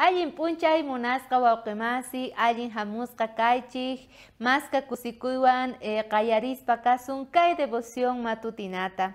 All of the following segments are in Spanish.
Allin punchay hay waukemasi, hay hamusqa kaychik, maska kusikuywan eh, rispa kasun kay devoción matutinata.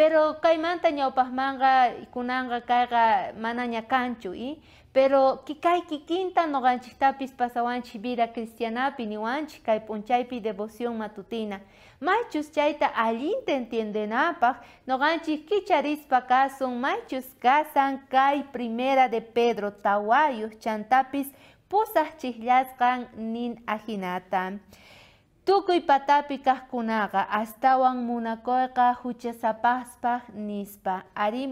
pero kaymanta manga manga kunanga mana ña kanchu y pero no kinta noqanchiktapis pasawanchi vida cristiana niwanchik kay p'unchaypi devoción matutina maychus chayta no no noqanchik kicharis kasun machus casan kay primera de pedro tawayus chantapis pusaq chiqllasqan nin ajinata Tukuy patapi hasta astawan munakoyka nispa, ari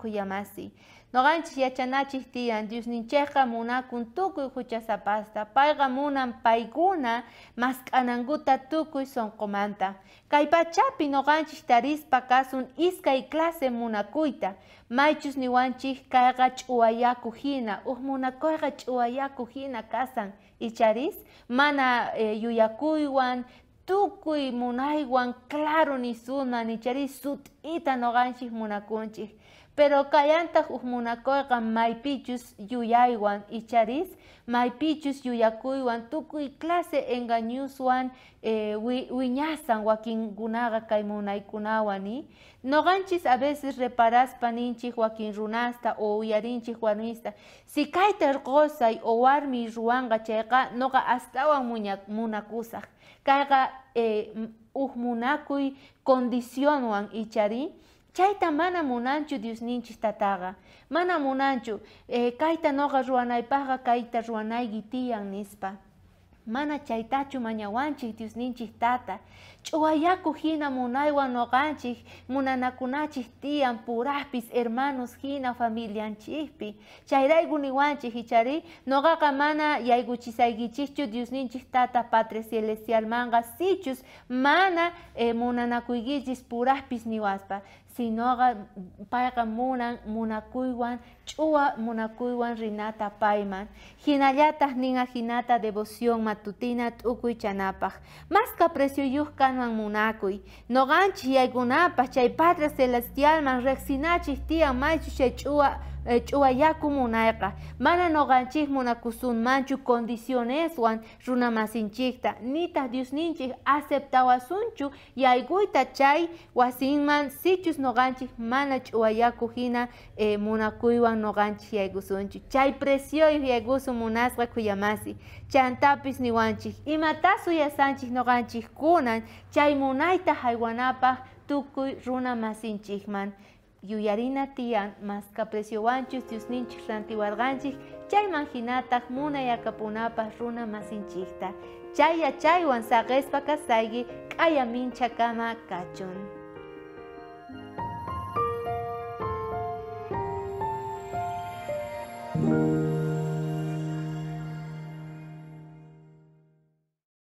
kuyamasi yachanachis yachanachik dius munacun munakun tukuy huchasapasta paiga munan paykuna mask'anankuta tukuy comanta. no ganchis taris pa kasun y clase munakuita, maichus niwanchik kayqa ch'uwayaku kuhina, uh munakuyqa uayakuhina casan, kasan charis mana eh, yuyakuywan tukuy munaiwan, claro nisuna nicharis sut'ita ganchis munakunchis pero kayanta hukmunakoyqa maypichus yuyaywan icharis maypichus yuyakuywan tukui clase engañuswan eh, wiñasan wakinkunaqa kunawani. no noqanchis a veces reparas paninchi wakin runasta o uyarinchi juanista si kayta irqosay o warmi ruwanqa chayqa noqa astawan munakusa. caiga eh, huk condicionuan y chayta mana munanchu diosninchis tataqa mana munanchu eh, kayta noqa ruwanaypaqqa kayta ruwanayki tiyan nispa mana chaytachu Dius ninchis tata Chuayaku hina munaywan noqanchik munanakunachik tian puraspis, hermanos hina familianchikpi chayrayku hichari, no gaga mana dius ninchis tata celestial celestialmanga sichus mana eh, Puraspis niwaspa no paga munan munakuywan chua munakuywan rinata payman hinayata ninga hinata devoción tutina y chanapaj masqa precioyuj kanman noganchi y yaykunapaj chay patria celestialman reqsinachij tiyan tía maichu sechua chuwayakumunayqa mana manchu noqanchik munakusunmanchu condicioneswan runamasinchikta nitah diosninchik aceptawasunchu yaiguita chay wasinman sichus ganchis mana chuwayaku hina eh, ganchis y chay precioy yaykusun munasqa kuyamasi chantapis niwanchik no ganchis kunan chay munayta haywanapaj tukuy man yuyarina ninchis ranti ya Ya muna ya y acapunapas runa masinchikta chay sa respa kasayki k'aya mincha kama kachun